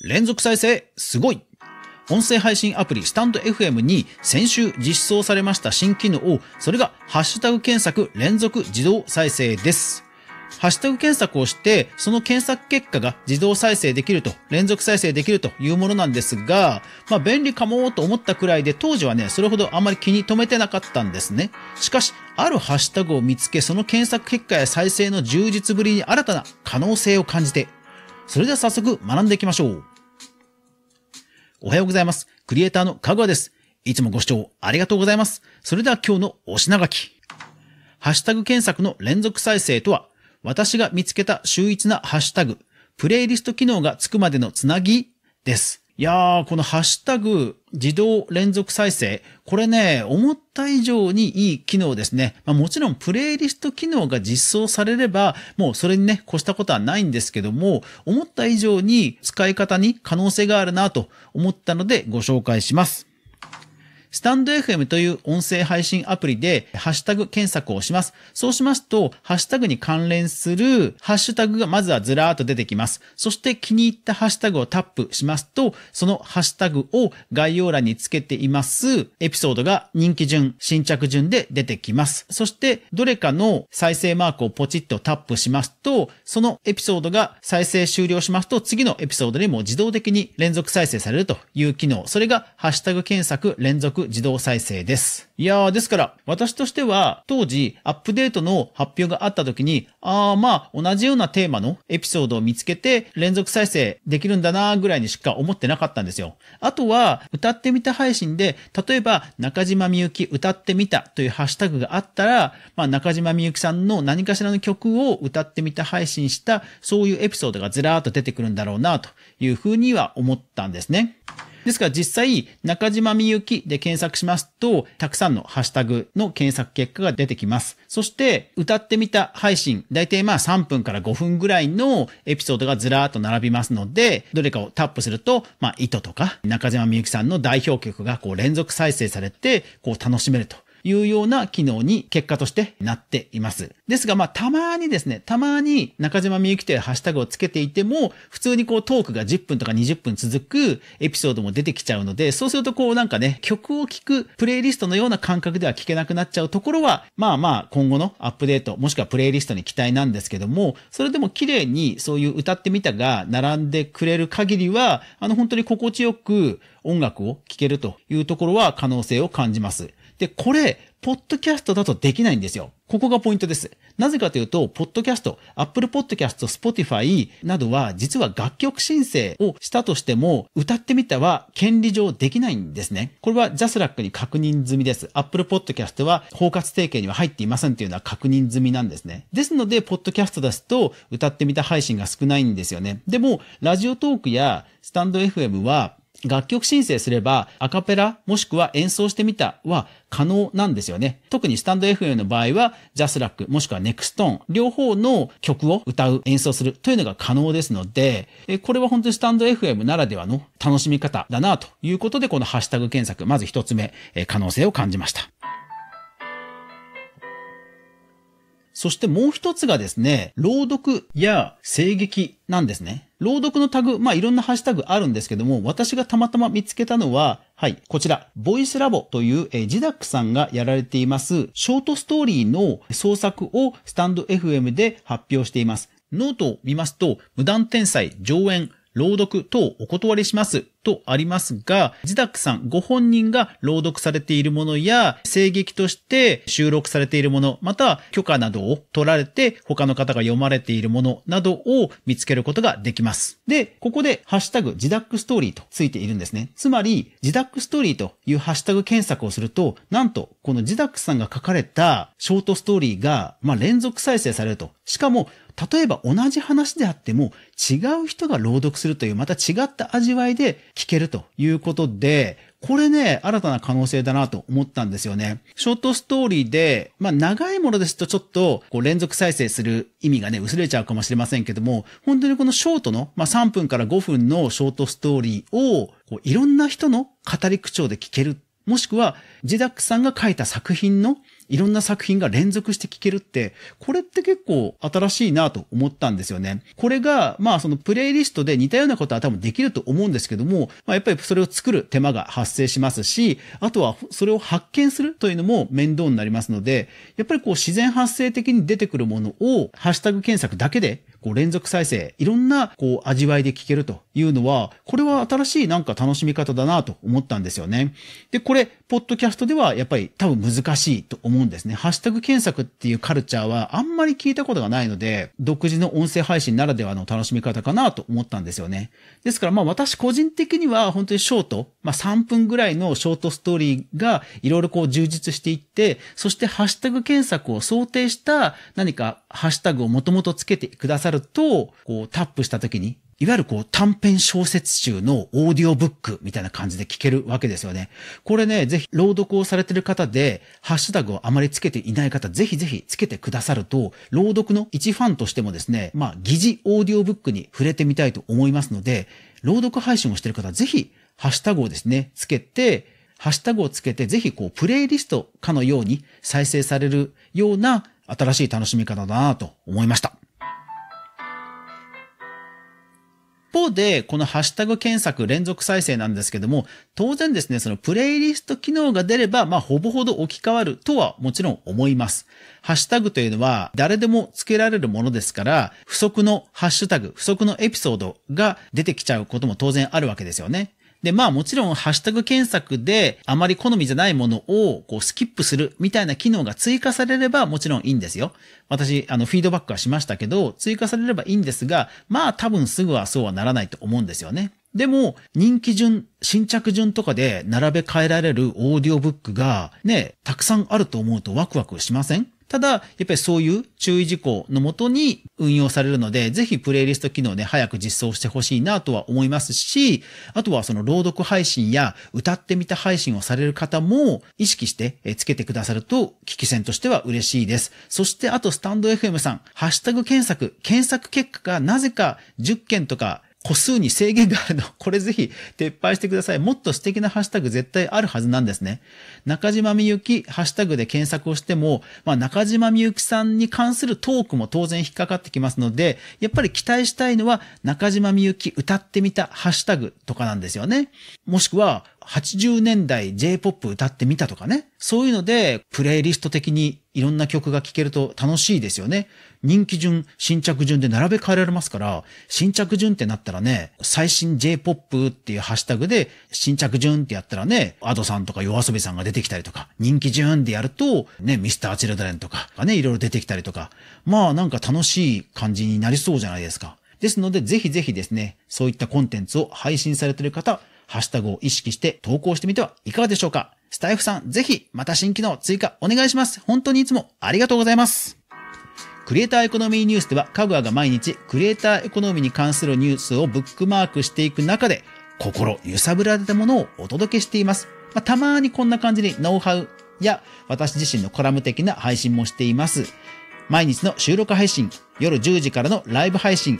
連続再生、すごい音声配信アプリスタンド FM に先週実装されました新機能を、それがハッシュタグ検索連続自動再生です。ハッシュタグ検索をして、その検索結果が自動再生できると、連続再生できるというものなんですが、まあ便利かもと思ったくらいで、当時はね、それほどあまり気に留めてなかったんですね。しかし、あるハッシュタグを見つけ、その検索結果や再生の充実ぶりに新たな可能性を感じて、それでは早速学んでいきましょう。おはようございます。クリエイターのかぐわです。いつもご視聴ありがとうございます。それでは今日のお品書き。ハッシュタグ検索の連続再生とは、私が見つけた秀逸なハッシュタグ、プレイリスト機能がつくまでのつなぎです。いやー、このハッシュタグ、自動連続再生。これね、思った以上にいい機能ですね。まあ、もちろんプレイリスト機能が実装されれば、もうそれにね、越したことはないんですけども、思った以上に使い方に可能性があるなと思ったのでご紹介します。スタンド FM という音声配信アプリでハッシュタグ検索をします。そうしますと、ハッシュタグに関連するハッシュタグがまずはずらーっと出てきます。そして気に入ったハッシュタグをタップしますと、そのハッシュタグを概要欄につけていますエピソードが人気順、新着順で出てきます。そして、どれかの再生マークをポチッとタップしますと、そのエピソードが再生終了しますと、次のエピソードでも自動的に連続再生されるという機能。それがハッシュタグ検索連続自動再生です。いやー、ですから、私としては、当時、アップデートの発表があった時に、あー、まあ、同じようなテーマのエピソードを見つけて、連続再生できるんだなーぐらいにしか思ってなかったんですよ。あとは、歌ってみた配信で、例えば、中島みゆき歌ってみたというハッシュタグがあったら、まあ、中島みゆきさんの何かしらの曲を歌ってみた配信した、そういうエピソードがずらーっと出てくるんだろうな、というふうには思ったんですね。ですから実際、中島みゆきで検索しますと、たくさんのハッシュタグの検索結果が出てきます。そして、歌ってみた配信、だいたいまあ3分から5分ぐらいのエピソードがずらーっと並びますので、どれかをタップすると、まあ、糸とか、中島みゆきさんの代表曲がこう連続再生されて、こう楽しめるというような機能に結果としてなっています。ですが、まあ、たまにですね、たまに中島みゆきというハッシュタグをつけていても、普通にこうトークが10分とか20分続くエピソードも出てきちゃうので、そうするとこうなんかね、曲を聴くプレイリストのような感覚では聴けなくなっちゃうところは、まあまあ、今後のアップデート、もしくはプレイリストに期待なんですけども、それでも綺麗にそういう歌ってみたが並んでくれる限りは、あの本当に心地よく音楽を聴けるというところは可能性を感じます。で、これ、ポッドキャストだとできないんですよ。ここがポイントです。なぜかというと、ポッドキャスト、アップルポッドキャスト、スポティファイなどは、実は楽曲申請をしたとしても、歌ってみたは権利上できないんですね。これはジャスラックに確認済みです。アップルポッドキャストは包括提携には入っていませんというのは確認済みなんですね。ですので、ポッドキャストですと、歌ってみた配信が少ないんですよね。でも、ラジオトークやスタンド FM は、楽曲申請すれば、アカペラもしくは演奏してみたは可能なんですよね。特にスタンド FM の場合は、ジャスラックもしくはネクストーン、両方の曲を歌う、演奏するというのが可能ですので、これは本当にスタンド FM ならではの楽しみ方だなということで、このハッシュタグ検索、まず一つ目、可能性を感じました。そしてもう一つがですね、朗読や声劇なんですね。朗読のタグ、まあ、いろんなハッシュタグあるんですけども、私がたまたま見つけたのは、はい、こちら、ボイスラボという、えジダックさんがやられています、ショートストーリーの創作をスタンド FM で発表しています。ノートを見ますと、無断転載、上演、朗読等お断りしますとありますが、ジダックさんご本人が朗読されているものや、声劇として収録されているもの、また許可などを取られて他の方が読まれているものなどを見つけることができます。で、ここでハッシュタグジダックストーリーとついているんですね。つまり、ジダックストーリーというハッシュタグ検索をすると、なんとこのジダックさんが書かれたショートストーリーが、まあ、連続再生されると。しかも、例えば同じ話であっても違う人が朗読するというまた違った味わいで聞けるということで、これね、新たな可能性だなと思ったんですよね。ショートストーリーで、まあ長いものですとちょっとこう連続再生する意味がね、薄れちゃうかもしれませんけども、本当にこのショートの、まあ3分から5分のショートストーリーを、こういろんな人の語り口調で聞けるもしくは、ジダックさんが書いた作品のいろんな作品が連続して聴けるって、これって結構新しいなと思ったんですよね。これが、まあそのプレイリストで似たようなことは多分できると思うんですけども、まあ、やっぱりそれを作る手間が発生しますし、あとはそれを発見するというのも面倒になりますので、やっぱりこう自然発生的に出てくるものをハッシュタグ検索だけでこう連続再生、いろんなこう味わいで聞けるというのは、これは新しいなんか楽しみ方だなと思ったんですよね。で、これ、ポッドキャストではやっぱり多分難しいと思うんですね。ハッシュタグ検索っていうカルチャーはあんまり聞いたことがないので、独自の音声配信ならではの楽しみ方かなと思ったんですよね。ですからまあ私個人的には本当にショート、まあ3分ぐらいのショートストーリーがいろいろこう充実していって、そしてハッシュタグ検索を想定した何かハッシュタグをもともとつけてくださいさると、こうタップした時に、いわゆるこう短編小説中のオーディオブックみたいな感じで聞けるわけですよね。これね、ぜひ朗読をされてる方で、ハッシュタグをあまりつけていない方、ぜひぜひつけてくださると、朗読の一ファンとしてもですね、まあ疑似オーディオブックに触れてみたいと思いますので、朗読配信をしてる方、ぜひハッシュタグをですね、つけて、ハッシュタグをつけて、ぜひこうプレイリストかのように再生されるような新しい楽しみ方だなと思いました。ことで、このハッシュタグ検索連続再生なんですけども、当然ですね、そのプレイリスト機能が出れば、まあ、ほぼほど置き換わるとはもちろん思います。ハッシュタグというのは、誰でも付けられるものですから、不足のハッシュタグ、不足のエピソードが出てきちゃうことも当然あるわけですよね。で、まあもちろんハッシュタグ検索であまり好みじゃないものをこうスキップするみたいな機能が追加されればもちろんいいんですよ。私、あの、フィードバックはしましたけど、追加されればいいんですが、まあ多分すぐはそうはならないと思うんですよね。でも、人気順、新着順とかで並べ替えられるオーディオブックがね、たくさんあると思うとワクワクしませんただ、やっぱりそういう注意事項のもとに運用されるので、ぜひプレイリスト機能ね、早く実装してほしいなとは思いますし、あとはその朗読配信や歌ってみた配信をされる方も意識してつけてくださると、聞き戦としては嬉しいです。そしてあとスタンド FM さん、ハッシュタグ検索、検索結果がなぜか10件とか個数に制限があるの。これぜひ撤廃してください。もっと素敵なハッシュタグ絶対あるはずなんですね。中島みゆきハッシュタグで検索をしても、まあ、中島みゆきさんに関するトークも当然引っかかってきますので、やっぱり期待したいのは中島みゆき歌ってみたハッシュタグとかなんですよね。もしくは、80年代 J-POP 歌ってみたとかね。そういうので、プレイリスト的にいろんな曲が聴けると楽しいですよね。人気順、新着順で並べ替えられますから、新着順ってなったらね、最新 J-POP っていうハッシュタグで、新着順ってやったらね、アドさんとか yoasobi さんが出てきたりとか、人気順でやると、ね、ミスターチルドレンとかがね、いろいろ出てきたりとか、まあなんか楽しい感じになりそうじゃないですか。ですので、ぜひぜひですね、そういったコンテンツを配信されている方、ハッシュタグを意識して投稿してみてはいかがでしょうかスタイフさん、ぜひ、また新機能追加お願いします。本当にいつもありがとうございます。クリエイターエコノミーニュースでは、カグアが毎日、クリエイターエコノミーに関するニュースをブックマークしていく中で、心揺さぶられたものをお届けしています。まあ、たまにこんな感じにノウハウや私自身のコラム的な配信もしています。毎日の収録配信、夜10時からのライブ配信、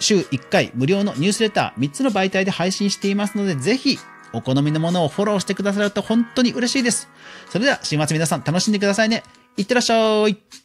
週1回無料のニュースレター3つの媒体で配信していますので、ぜひお好みのものをフォローしてくださると本当に嬉しいです。それでは週末皆さん楽しんでくださいね。いってらっしゃい。